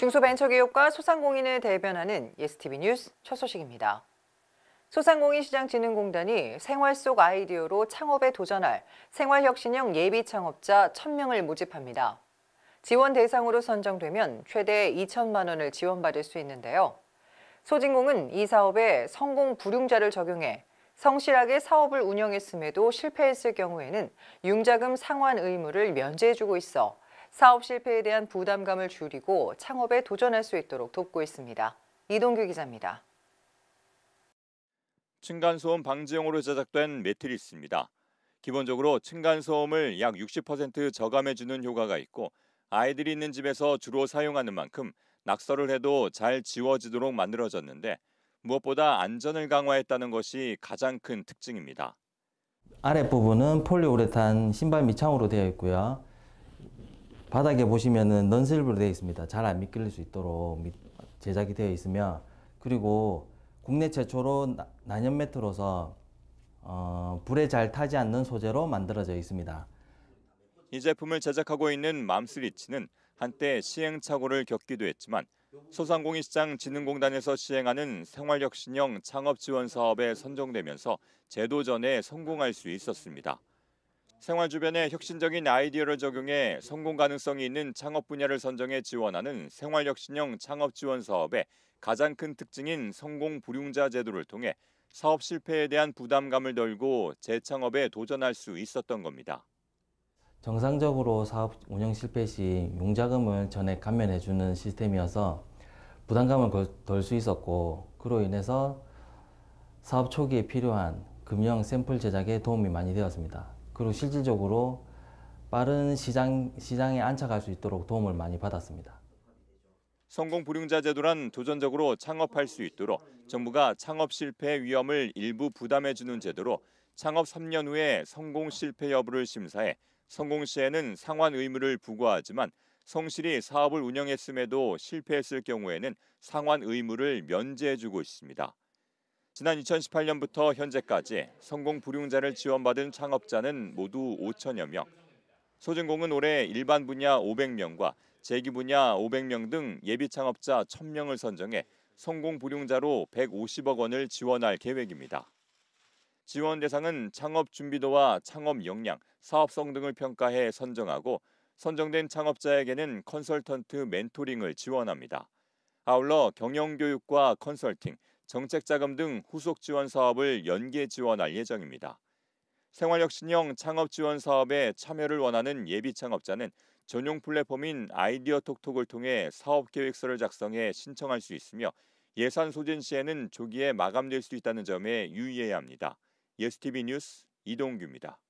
중소벤처기업과 소상공인을 대변하는 예스티비 뉴스 첫 소식입니다. 소상공인시장진흥공단이 생활 속 아이디어로 창업에 도전할 생활혁신형 예비창업자 1,000명을 모집합니다. 지원 대상으로 선정되면 최대 2천만 원을 지원받을 수 있는데요. 소진공은 이 사업에 성공 불융자를 적용해 성실하게 사업을 운영했음에도 실패했을 경우에는 융자금 상환 의무를 면제해주고 있어 사업 실패에 대한 부담감을 줄이고 창업에 도전할 수 있도록 돕고 있습니다. 이동규 기자입니다. 층간소음 방지용으로 제작된 매트리스입니다. 기본적으로 층간소음을 약 60% 저감해주는 효과가 있고 아이들이 있는 집에서 주로 사용하는 만큼 낙서를 해도 잘 지워지도록 만들어졌는데 무엇보다 안전을 강화했다는 것이 가장 큰 특징입니다. 아랫부분은 폴리우레탄 신발 밑창으로 되어 있고요. 바닥에 보시면은 넌슬브로 되어 있습니다. 잘 안 미끌릴 수 있도록 제작이 되어 있으며 그리고 국내 최초로 난연 매트로서 어, 불에 잘 타지 않는 소재로 만들어져 있습니다. 이 제품을 제작하고 있는 맘스리치는 한때 시행착오를 겪기도 했지만 소상공인시장진흥공단에서 시행하는 생활혁신형 창업지원 사업에 선정되면서 제도전에 성공할 수 있었습니다. 생활 주변에 혁신적인 아이디어를 적용해 성공 가능성이 있는 창업 분야를 선정해 지원하는 생활혁신형 창업 지원 사업의 가장 큰 특징인 성공 불용자 제도를 통해 사업 실패에 대한 부담감을 덜고 재창업에 도전할 수 있었던 겁니다. 정상적으로 사업 운영 실패 시 용자금을 전액 감면해 주는 시스템이어서 부담감을 덜 수 있었고 그로 인해서 사업 초기에 필요한 금융 샘플 제작에 도움이 많이 되었습니다. 그리고 실질적으로 빠른 시장, 시장에 안착할 수 있도록 도움을 많이 받았습니다. 성공 불용자 제도란 도전적으로 창업할 수 있도록 정부가 창업 실패의 위험을 일부 부담해주는 제도로 창업 3년 후에 성공 실패 여부를 심사해 성공 시에는 상환 의무를 부과하지만 성실히 사업을 운영했음에도 실패했을 경우에는 상환 의무를 면제해주고 있습니다. 지난 2018년부터 현재까지 성공 불용자를 지원받은 창업자는 모두 5천여 명. 소진공은 올해 일반 분야 500명과 재기 분야 500명 등 예비 창업자 1,000명을 선정해 성공 불용자로 150억 원을 지원할 계획입니다. 지원 대상은 창업 준비도와 창업 역량, 사업성 등을 평가해 선정하고 선정된 창업자에게는 컨설턴트 멘토링을 지원합니다. 아울러 경영 교육과 컨설팅, 정책 자금 등 후속 지원 사업을 연계 지원할 예정입니다. 생활혁신형 창업 지원 사업에 참여를 원하는 예비 창업자는 전용 플랫폼인 아이디어 톡톡을 통해 사업 계획서를 작성해 신청할 수 있으며 예산 소진 시에는 조기에 마감될 수 있다는 점에 유의해야 합니다. 예스티비 뉴스 이동규입니다.